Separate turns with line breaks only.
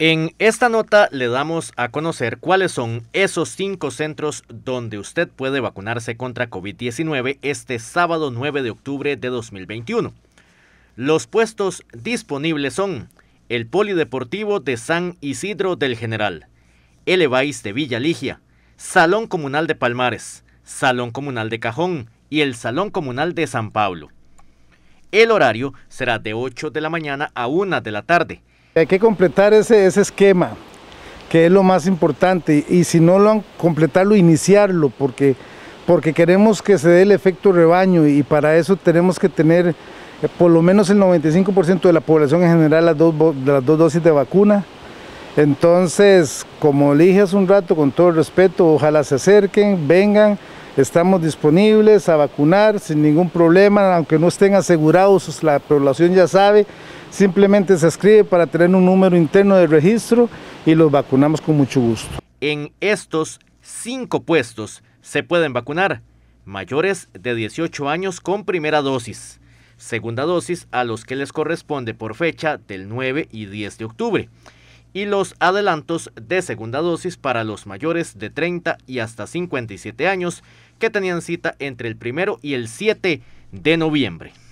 En esta nota le damos a conocer cuáles son esos cinco centros donde usted puede vacunarse contra COVID-19 este sábado 9 de octubre de 2021. Los puestos disponibles son el Polideportivo de San Isidro del General, el Evais de Villa Ligia, Salón Comunal de Palmares, Salón Comunal de Cajón y el Salón Comunal de San Pablo. El horario será de 8 de la mañana a 1 de la tarde
hay que completar ese, esquema, que es lo más importante, y si no lo han completarlo, iniciarlo, porque, porque queremos que se dé el efecto rebaño y para eso tenemos que tener eh, por lo menos el 95% de la población en general las dos, las dos dosis de vacuna. Entonces, como le dije hace un rato, con todo el respeto, ojalá se acerquen, vengan, estamos disponibles a vacunar sin ningún problema, aunque no estén asegurados, la población ya sabe simplemente se escribe para tener un número interno de registro y los vacunamos con mucho gusto.
En estos cinco puestos se pueden vacunar mayores de 18 años con primera dosis, segunda dosis a los que les corresponde por fecha del 9 y 10 de octubre, y los adelantos de segunda dosis para los mayores de 30 y hasta 57 años que tenían cita entre el primero y el 7 de noviembre.